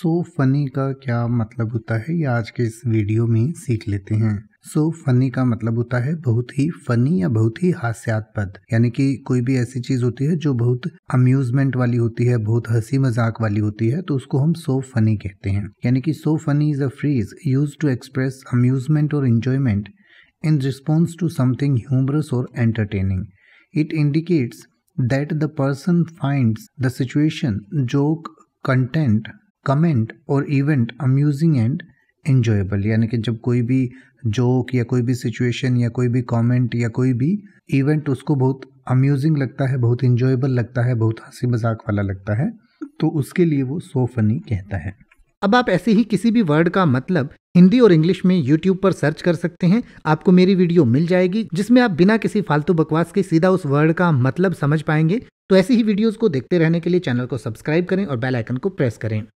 सो so funny का क्या मतलब होता है ये आज के इस वीडियो में सीख लेते हैं सो so, फनी का मतलब होता है बहुत ही फनी या बहुत ही हास्यास्पद यानी कि कोई भी ऐसी चीज होती है जो बहुत अम्यूजमेंट वाली होती है बहुत हंसी मजाक वाली होती है तो उसको हम सो so फनी कहते हैं यानी कि so funny is a phrase used to express amusement और enjoyment in response to something humorous और entertaining it indicates that the person find the situation joke content comment और इवेंट अम्यूजिंग एंड इन्जॉयबल यानी कि जब कोई भी joke या कोई भी सिचुएशन या कोई भी कमेंट या कोई भी इवेंट उसको बहुत अम्यूजिंग लगता है बहुत इंजॉयबल लगता है बहुत हंसी मजाक वाला लगता है तो उसके लिए वो सो फनी कहता है अब आप ऐसे ही किसी भी वर्ड का मतलब हिंदी और इंग्लिश में यूट्यूब पर सर्च कर सकते हैं आपको मेरी वीडियो मिल जाएगी जिसमें आप बिना किसी फालतू बकवास के सीधा उस वर्ड का मतलब समझ पाएंगे तो ऐसी ही वीडियोस को देखते रहने के लिए चैनल को सब्सक्राइब करें और बेल आइकन को प्रेस करें